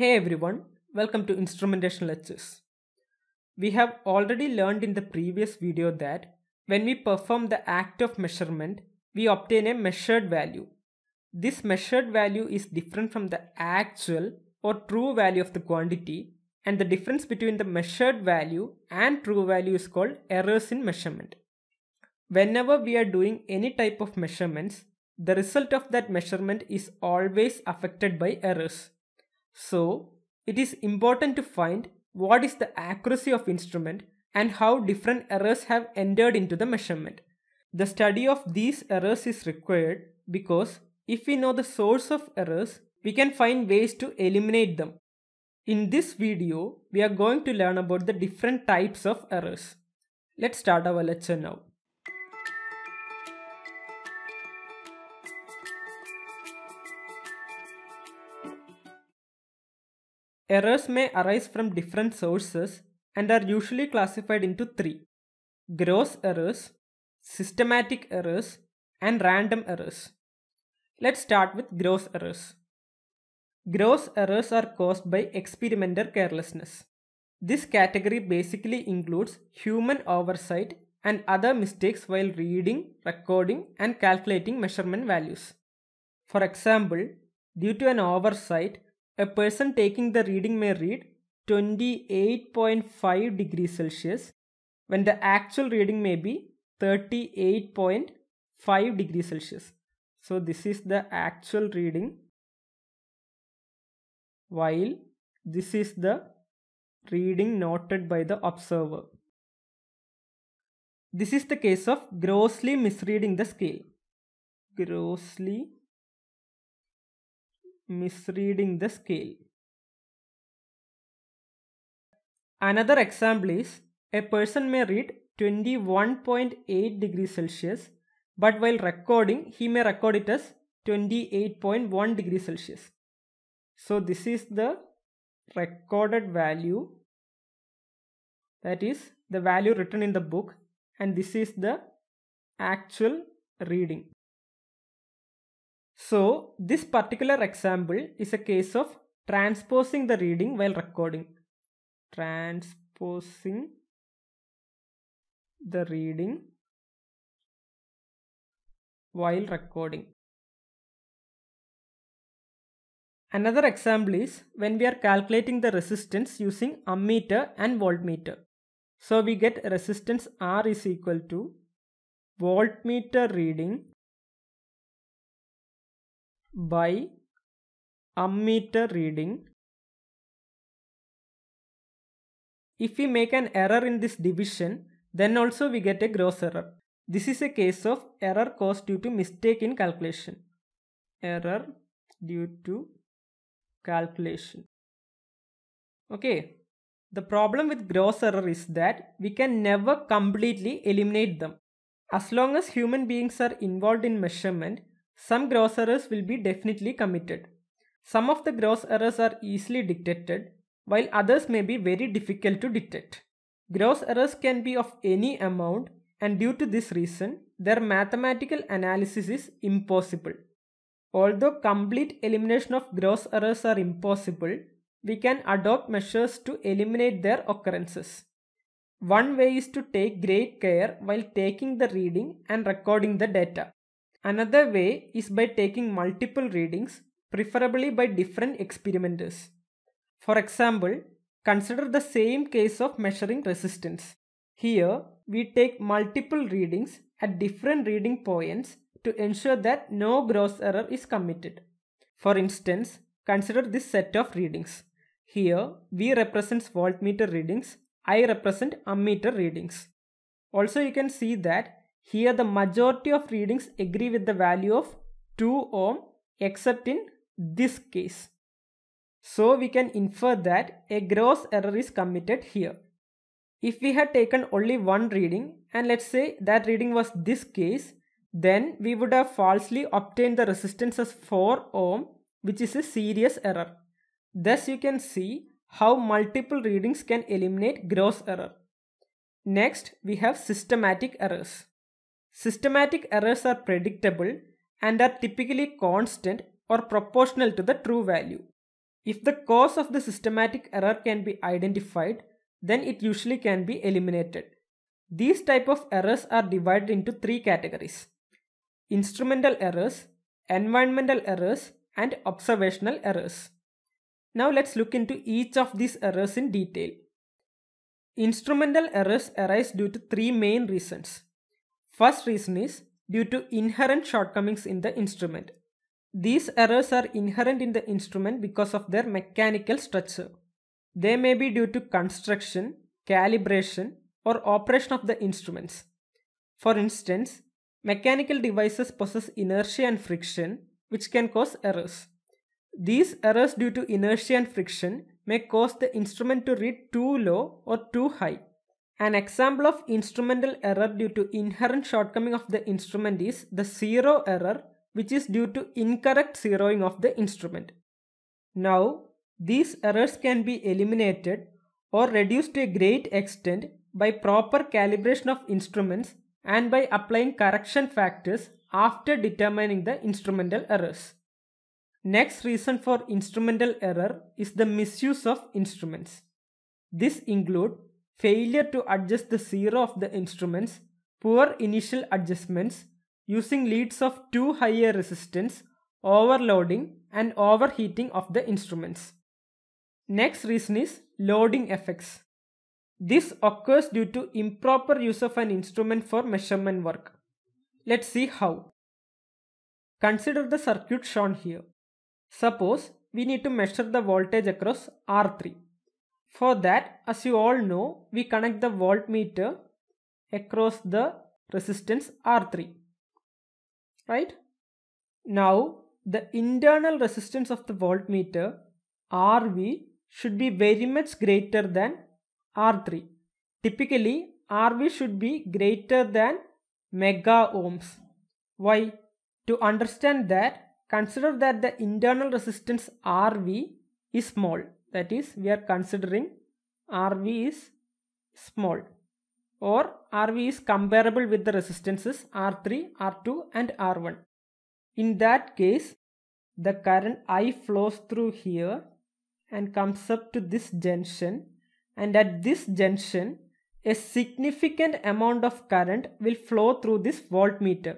Hey everyone, welcome to Instrumentation Lectures. We have already learned in the previous video that when we perform the act of measurement, we obtain a measured value. This measured value is different from the actual or true value of the quantity and the difference between the measured value and true value is called errors in measurement. Whenever we are doing any type of measurements, the result of that measurement is always affected by errors. So it is important to find what is the accuracy of instrument and how different errors have entered into the measurement. The study of these errors is required because if we know the source of errors, we can find ways to eliminate them. In this video, we are going to learn about the different types of errors. Let's start our lecture now. Errors may arise from different sources and are usually classified into three gross errors, systematic errors, and random errors. Let's start with gross errors. Gross errors are caused by experimenter carelessness. This category basically includes human oversight and other mistakes while reading, recording, and calculating measurement values. For example, due to an oversight, a person taking the reading may read 28.5 degrees Celsius when the actual reading may be 38.5 degrees Celsius. So this is the actual reading while this is the reading noted by the observer. This is the case of grossly misreading the scale. Grossly misreading the scale. Another example is a person may read 21.8 degrees Celsius but while recording he may record it as 28.1 degrees Celsius. So this is the recorded value that is the value written in the book and this is the actual reading. So this particular example is a case of transposing the reading while recording. Transposing the reading while recording. Another example is when we are calculating the resistance using ammeter and voltmeter. So we get resistance R is equal to voltmeter reading by ammeter reading. If we make an error in this division, then also we get a gross error. This is a case of error caused due to mistake in calculation. Error due to calculation. Okay, the problem with gross error is that we can never completely eliminate them. As long as human beings are involved in measurement, some gross errors will be definitely committed. Some of the gross errors are easily detected, while others may be very difficult to detect. Gross errors can be of any amount and due to this reason, their mathematical analysis is impossible. Although complete elimination of gross errors are impossible, we can adopt measures to eliminate their occurrences. One way is to take great care while taking the reading and recording the data. Another way is by taking multiple readings, preferably by different experimenters. For example, consider the same case of measuring resistance. Here, we take multiple readings at different reading points to ensure that no gross error is committed. For instance, consider this set of readings. Here, V represents voltmeter readings, I represent ammeter readings. Also, you can see that here the majority of readings agree with the value of 2 ohm except in this case. So we can infer that a gross error is committed here. If we had taken only one reading and let's say that reading was this case, then we would have falsely obtained the resistance as 4 ohm which is a serious error. Thus you can see how multiple readings can eliminate gross error. Next we have systematic errors. Systematic errors are predictable and are typically constant or proportional to the true value. If the cause of the systematic error can be identified, then it usually can be eliminated. These type of errors are divided into three categories. Instrumental errors, environmental errors, and observational errors. Now let's look into each of these errors in detail. Instrumental errors arise due to three main reasons. First reason is due to inherent shortcomings in the instrument. These errors are inherent in the instrument because of their mechanical structure. They may be due to construction, calibration, or operation of the instruments. For instance, mechanical devices possess inertia and friction, which can cause errors. These errors due to inertia and friction may cause the instrument to read too low or too high. An example of instrumental error due to inherent shortcoming of the instrument is the zero error which is due to incorrect zeroing of the instrument. Now, these errors can be eliminated or reduced to a great extent by proper calibration of instruments and by applying correction factors after determining the instrumental errors. Next reason for instrumental error is the misuse of instruments. This include failure to adjust the zero of the instruments, poor initial adjustments, using leads of too high a resistance, overloading and overheating of the instruments. Next reason is loading effects. This occurs due to improper use of an instrument for measurement work. Let's see how. Consider the circuit shown here. Suppose we need to measure the voltage across R3. For that, as you all know, we connect the voltmeter across the resistance R3. Right? Now, the internal resistance of the voltmeter RV should be very much greater than R3. Typically, RV should be greater than mega ohms. Why? To understand that, consider that the internal resistance RV is small that is we are considering RV is small or RV is comparable with the resistances R3, R2 and R1. In that case, the current I flows through here and comes up to this junction and at this junction a significant amount of current will flow through this voltmeter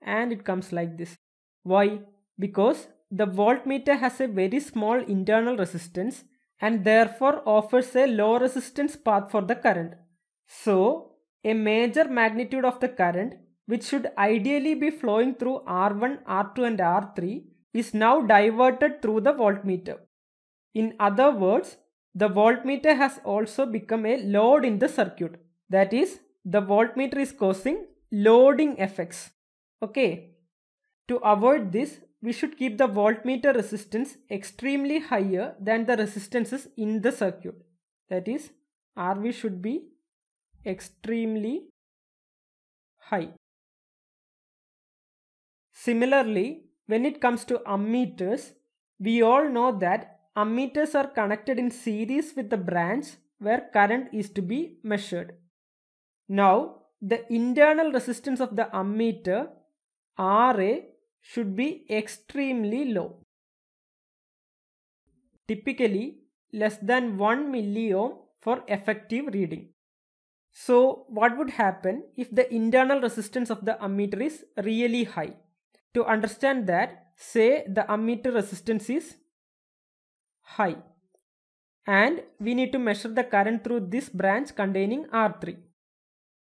and it comes like this. Why? Because the voltmeter has a very small internal resistance and therefore offers a low resistance path for the current. So, a major magnitude of the current, which should ideally be flowing through R1, R2 and R3, is now diverted through the voltmeter. In other words, the voltmeter has also become a load in the circuit. That is, the voltmeter is causing loading effects. Okay. To avoid this, we should keep the voltmeter resistance extremely higher than the resistances in the circuit. That is, RV should be extremely high. Similarly, when it comes to ammeters, we all know that ammeters are connected in series with the branch where current is to be measured. Now, the internal resistance of the ammeter RA should be extremely low. Typically less than 1 milliohm for effective reading. So what would happen if the internal resistance of the ammeter is really high? To understand that, say the ammeter resistance is high and we need to measure the current through this branch containing R3.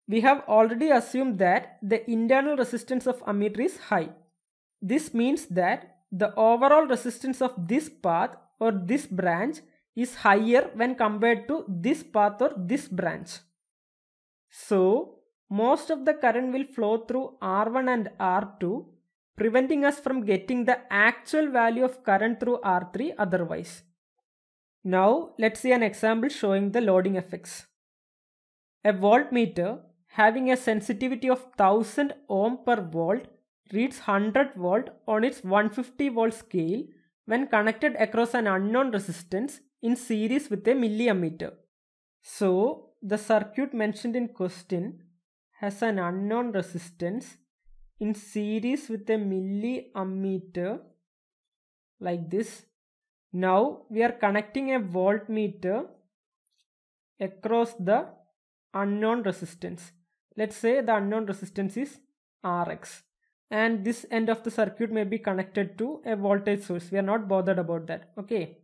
We have already assumed that the internal resistance of ammeter is high this means that the overall resistance of this path or this branch is higher when compared to this path or this branch. So, most of the current will flow through R1 and R2 preventing us from getting the actual value of current through R3 otherwise. Now let's see an example showing the loading effects. A voltmeter having a sensitivity of 1000 ohm per volt reads 100 volt on its 150 volt scale when connected across an unknown resistance in series with a milliammeter. So, the circuit mentioned in question has an unknown resistance in series with a milliammeter like this. Now, we are connecting a voltmeter across the unknown resistance. Let's say the unknown resistance is Rx and this end of the circuit may be connected to a voltage source we are not bothered about that okay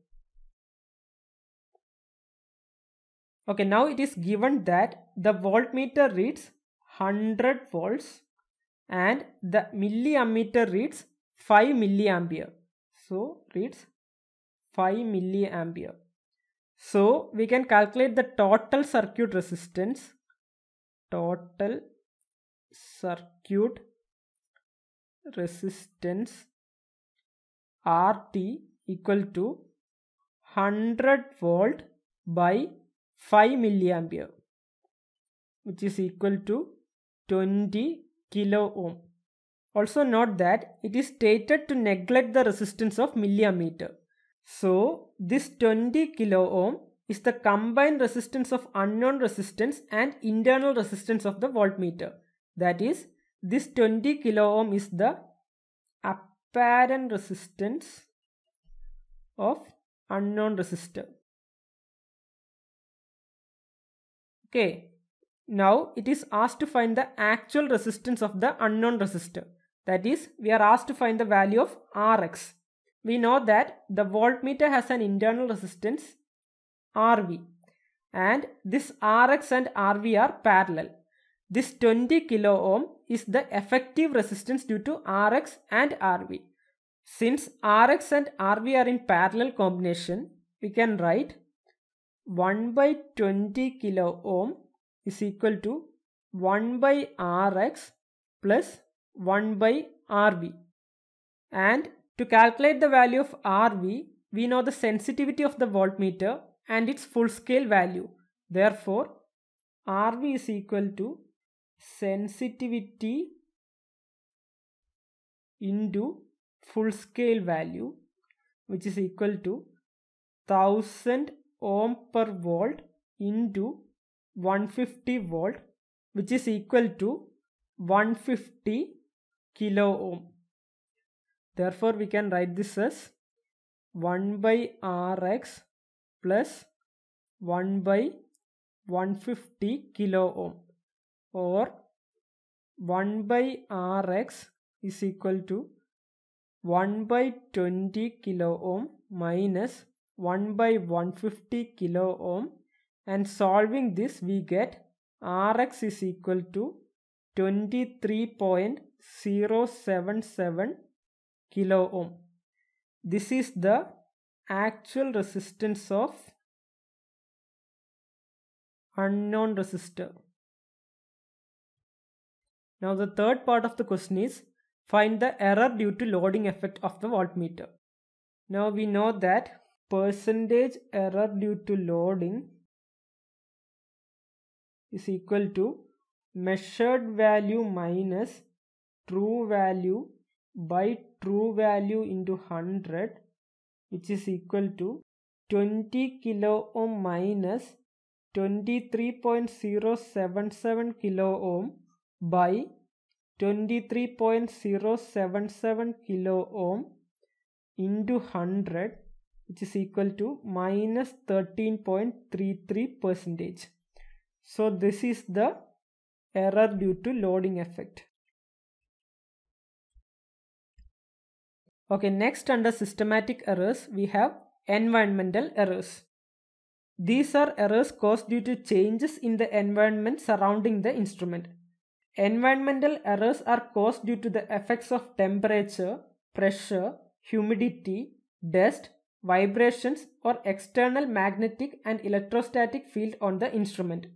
okay now it is given that the voltmeter reads 100 volts and the milliammeter reads 5 milliampere so reads 5 milliampere so we can calculate the total circuit resistance total circuit resistance RT equal to 100 volt by 5 milliampere which is equal to 20 kilo ohm. Also note that it is stated to neglect the resistance of milliameter. So this 20 kilo ohm is the combined resistance of unknown resistance and internal resistance of the voltmeter that is this 20 kilo ohm is the apparent resistance of unknown resistor okay now it is asked to find the actual resistance of the unknown resistor that is we are asked to find the value of rx we know that the voltmeter has an internal resistance rv and this rx and rv are parallel this 20 kilo ohm is the effective resistance due to Rx and Rv. Since Rx and Rv are in parallel combination, we can write 1 by 20 kilo ohm is equal to 1 by Rx plus 1 by Rv. And to calculate the value of Rv, we know the sensitivity of the voltmeter and its full scale value. Therefore, Rv is equal to sensitivity into full scale value which is equal to 1000 ohm per volt into 150 volt which is equal to 150 kilo ohm. Therefore, we can write this as 1 by Rx plus 1 by 150 kilo ohm or 1 by Rx is equal to 1 by 20 kilo ohm minus 1 by 150 kilo ohm and solving this we get Rx is equal to 23.077 kilo ohm. This is the actual resistance of unknown resistor. Now the third part of the question is find the error due to loading effect of the voltmeter. Now we know that percentage error due to loading is equal to measured value minus true value by true value into 100 which is equal to 20 kilo ohm minus 23.077 kilo ohm by 23.077 kilo ohm into 100 which is equal to minus 13.33 percentage. So this is the error due to loading effect. Okay, next under systematic errors, we have environmental errors. These are errors caused due to changes in the environment surrounding the instrument. Environmental errors are caused due to the effects of temperature, pressure, humidity, dust, vibrations or external magnetic and electrostatic field on the instrument.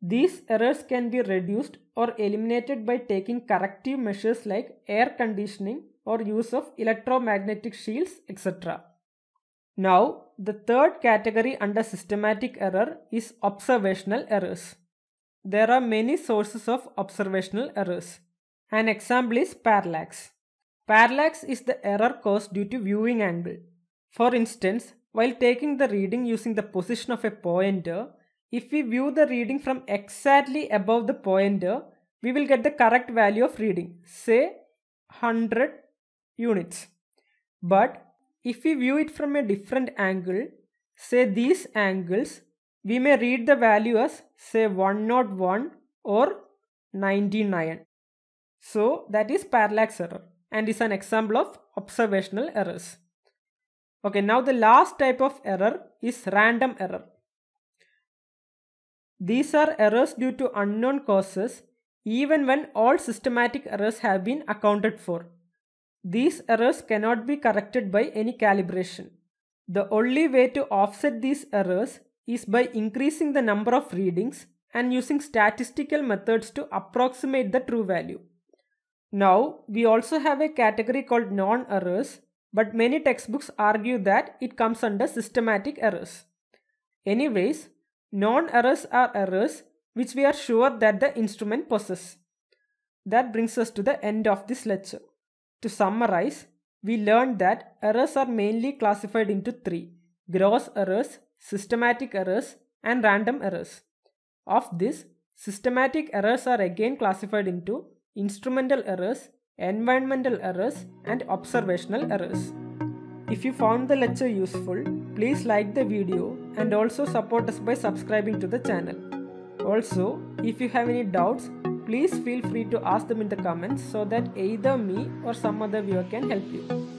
These errors can be reduced or eliminated by taking corrective measures like air conditioning or use of electromagnetic shields, etc. Now, the third category under systematic error is observational errors there are many sources of observational errors. An example is parallax. Parallax is the error caused due to viewing angle. For instance, while taking the reading using the position of a pointer, if we view the reading from exactly above the pointer, we will get the correct value of reading, say 100 units. But if we view it from a different angle, say these angles, we may read the value as say 101 or 99. So that is parallax error and is an example of observational errors. Okay, now the last type of error is random error. These are errors due to unknown causes even when all systematic errors have been accounted for. These errors cannot be corrected by any calibration. The only way to offset these errors is by increasing the number of readings and using statistical methods to approximate the true value. Now, we also have a category called non-errors, but many textbooks argue that it comes under systematic errors. Anyways, non-errors are errors which we are sure that the instrument possesses. That brings us to the end of this lecture. To summarize, we learned that errors are mainly classified into three gross errors, systematic errors, and random errors. Of this, systematic errors are again classified into instrumental errors, environmental errors, and observational errors. If you found the lecture useful, please like the video and also support us by subscribing to the channel. Also, if you have any doubts, please feel free to ask them in the comments so that either me or some other viewer can help you.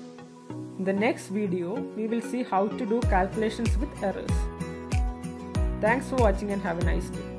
In the next video, we will see how to do calculations with errors. Thanks for watching and have a nice day.